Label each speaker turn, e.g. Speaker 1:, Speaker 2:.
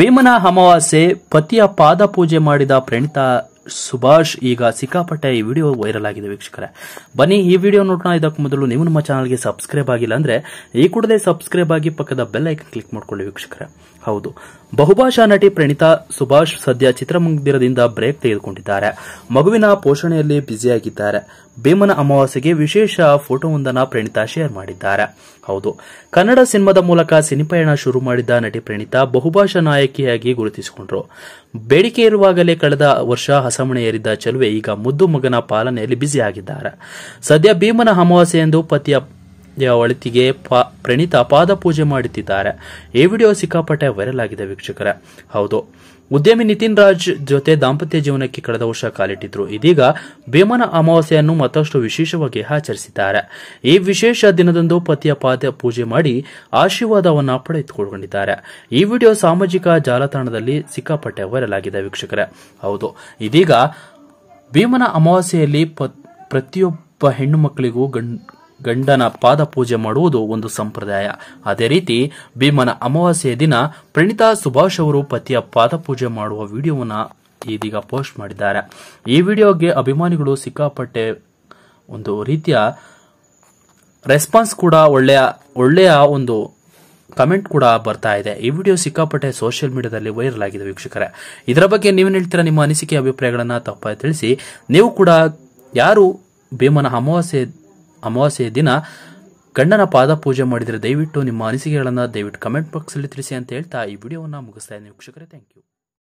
Speaker 1: ಭೀಮನ ಅಮಾವಾಸ್ಯೆ ಪತಿಯ ಪಾದ ಪೂಜೆ ಮಾಡಿದ ಪ್ರಣಿತಾ ಸುಭಾಷ್ ಈಗ ಸಿಕ್ಕಾಪಟ್ಟೆ ಈ ವಿಡಿಯೋ ವೈರಲ್ ಆಗಿದೆ ವೀಕ್ಷಕರೇ ಬನ್ನಿ ಈ ವಿಡಿಯೋ ನೋಡೋಣ ಇದಕ್ಕೆ ಮೊದಲು ನೀವು ನಮ್ಮ ಚಾನಲ್ಗೆ ಸಬ್ಸ್ಕ್ರೈಬ್ ಆಗಿಲ್ಲ ಅಂದ್ರೆ ಈ ಕೂಡಲೇ ಸಬ್ಸ್ಕ್ರೈಬ್ ಆಗಿ ಪಕ್ಕದ ಬೆಲ್ ಐಕನ್ ಕ್ಲಿಕ್ ಮಾಡ್ಕೊಳ್ಳಿ ವೀಕ್ಷಕರೇ ಹೌದು ಬಹುಭಾಷಾ ನಟಿ ಪ್ರಣೀತಾ ಸುಭಾಷ್ ಸದ್ಯ ಚಿತ್ರಮಂದಿರದಿಂದ ಬ್ರೇಕ್ ತೆಗೆದುಕೊಂಡಿದ್ದಾರೆ ಮಗುವಿನ ಪೋಷಣೆಯಲ್ಲಿ ಬ್ಯುಸಿಯಾಗಿದ್ದಾರೆ ಭೀಮನ ಅಮಾವಾಸ್ಯೆಗೆ ವಿಶೇಷ ಫೋಟೋವೊಂದನ್ನು ಪ್ರಣೀತಾ ಶೇರ್ ಮಾಡಿದ್ದಾರೆ ಹೌದು ಕನ್ನಡ ಸಿನಿಮಾದ ಮೂಲಕ ಸಿನಿಪಯಣ ಶುರು ಮಾಡಿದ್ದ ನಟಿ ಪ್ರಣೀತಾ ಬಹುಭಾಷಾ ನಾಯಕಿಯಾಗಿ ಗುರುತಿಸಿಕೊಂಡರು ಬೇಡಿಕೆ ಇರುವಾಗಲೇ ಕಳೆದ ವರ್ಷ ಹಸಮಣೆಯರಿದ್ದ ಚಲುವೆ ಈಗ ಮುದ್ದು ಮಗನ ಪಾಲನೆಯಲ್ಲಿ ಬ್ಯುಸಿಯಾಗಿದ್ದಾರೆ ಸದ್ಯ ಭೀಮನ ಎಂದು ಪತಿಯ ಒಳಿತಿಗೆ ಪಾ ಪ್ರಣೀತ ಪಾದ ಪೂಜೆ ಮಾಡುತ್ತಿದ್ದಾರೆ ಈ ವಿಡಿಯೋ ಸಿಕ್ಕಾಪಟ್ಟೆ ವೈರಲ್ ಆಗಿದೆ ವೀಕ್ಷಕರ ಹೌದು ಉದ್ಯಮಿ ನಿತಿನ್ ರಾಜ್ ಜೊತೆ ದಾಂಪತ್ಯ ಜೀವನಕ್ಕೆ ಕಳೆದ ವರ್ಷ ಕಾಲಿಟ್ಟಿದ್ರು ಇದೀಗ ಭೀಮನ ಅಮಾವಾಸ್ಯೆಯನ್ನು ಮತ್ತಷ್ಟು ವಿಶೇಷವಾಗಿ ಆಚರಿಸಿದ್ದಾರೆ ಈ ವಿಶೇಷ ದಿನದಂದು ಪತಿಯ ಪಾದ ಪೂಜೆ ಮಾಡಿ ಆಶೀರ್ವಾದವನ್ನು ಪಡೆದುಕೊಂಡಿದ್ದಾರೆ ಈ ವಿಡಿಯೋ ಸಾಮಾಜಿಕ ಜಾಲತಾಣದಲ್ಲಿ ಸಿಕ್ಕಾಪಟ್ಟೆ ವೈರಲ್ ಆಗಿದೆ ವೀಕ್ಷಕರ ಹೌದು ಇದೀಗ ಭೀಮನ ಅಮಾವಾಸ್ಯೆಯಲ್ಲಿ ಪ್ರತಿಯೊಬ್ಬ ಹೆಣ್ಣು ಮಕ್ಕಳಿಗೂ ಗಂಡನ ಪಾದ ಪೂಜೆ ಮಾಡುವುದು ಒಂದು ಸಂಪ್ರದಾಯ ಅದೇ ರೀತಿ ಭೀಮನ ಅಮಾವಾಸ್ಯೆಯ ದಿನ ಪ್ರಣಿತಾ ಸುಭಾಷ್ ಅವರು ಪತಿಯ ಪಾದ ಪೂಜೆ ಮಾಡುವ ವಿಡಿಯೋವನ್ನ ಇದೀಗ ಪೋಸ್ಟ್ ಮಾಡಿದ್ದಾರೆ ಈ ವಿಡಿಯೋಗೆ ಅಭಿಮಾನಿಗಳು ಸಿಕ್ಕಾಪಟ್ಟೆ ಒಂದು ರೀತಿಯ ರೆಸ್ಪಾನ್ಸ್ ಕೂಡ ಒಳ್ಳೆಯ ಒಳ್ಳೆಯ ಒಂದು ಕಮೆಂಟ್ ಕೂಡ ಬರ್ತಾ ಇದೆ ಈ ವಿಡಿಯೋ ಸಿಕ್ಕಾಪಟ್ಟೆ ಸೋಷಿಯಲ್ ಮೀಡಿಯಾದಲ್ಲಿ ವೈರಲ್ ಆಗಿದೆ ವೀಕ್ಷಕರೇ ಇದರ ಬಗ್ಗೆ ನೀವು ಹೇಳ್ತೀರಾ ನಿಮ್ಮ ಅನಿಸಿಕೆ ಅಭಿಪ್ರಾಯಗಳನ್ನು ತಪ್ಪಾಗಿ ತಿಳಿಸಿ ನೀವು ಕೂಡ ಯಾರು ಭೀಮನ ಅಮಾವಾಸ್ಯೆ ಅಮಾವಾಸ್ಯೆಯ ದಿನ ಗಂಡನ ಪಾದ ಪೂಜೆ ಮಾಡಿದರೆ ದಯವಿಟ್ಟು ನಿಮ್ಮ ಅನಿಸಿಕೆಗಳನ್ನು ದಯವಿಟ್ಟು ಕಮೆಂಟ್ ಬಾಕ್ಸಲ್ಲಿ ತಿಳಿಸಿ ಅಂತ ಹೇಳ್ತಾ ಈ ವಿಡಿಯೋವನ್ನು ಮುಗಿಸ್ತಾ ಇದ್ದೀನಿ ವೀಕ್ಷಕರೇ ಥ್ಯಾಂಕ್ ಯು